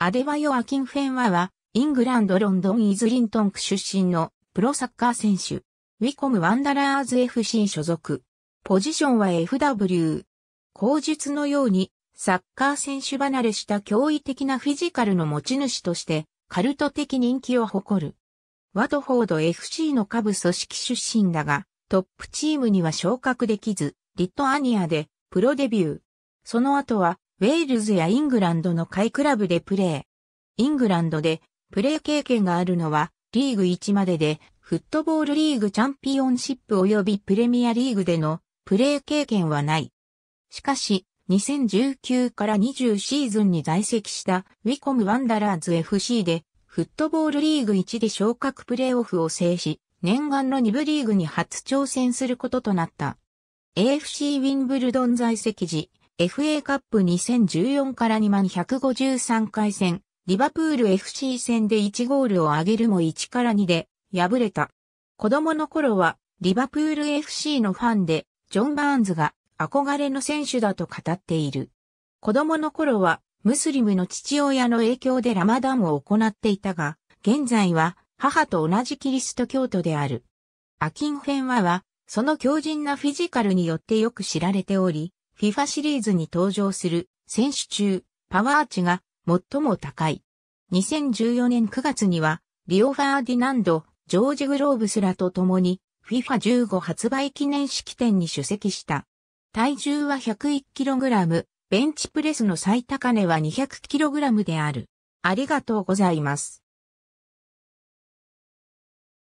アデバヨ・アキンフェンワは、イングランド・ロンドン・イズリントン区出身のプロサッカー選手。ウィコム・ワンダラーズ FC 所属。ポジションは FW。口述のように、サッカー選手離れした驚異的なフィジカルの持ち主として、カルト的人気を誇る。ワトフォード FC の下部組織出身だが、トップチームには昇格できず、リトアニアでプロデビュー。その後はウェールズやイングランドの海クラブでプレー。イングランドでプレー経験があるのはリーグ1までで、フットボールリーグチャンピオンシップ及びプレミアリーグでのプレー経験はない。しかし、2019から20シーズンに在籍したウィコム・ワンダラーズ FC でフットボールリーグ1で昇格プレーオフを制し、念願の2部リーグに初挑戦することとなった。AFC ウィンブルドン在籍時、FA カップ2014から2万153回戦、リバプール FC 戦で1ゴールを挙げるも1から2で敗れた。子供の頃はリバプール FC のファンで、ジョン・バーンズが憧れの選手だと語っている。子供の頃はムスリムの父親の影響でラマダンを行っていたが、現在は母と同じキリスト教徒である。アキンフェンワは、その強靭なフィジカルによってよく知られており、FIFA シリーズに登場する選手中、パワー値が最も高い。2014年9月には、リオ・ファーディナンド、ジョージ・グローブスらと共に、FIFA15 発売記念式典に出席した。体重は 101kg、ベンチプレスの最高値は 200kg である。ありがとうございます。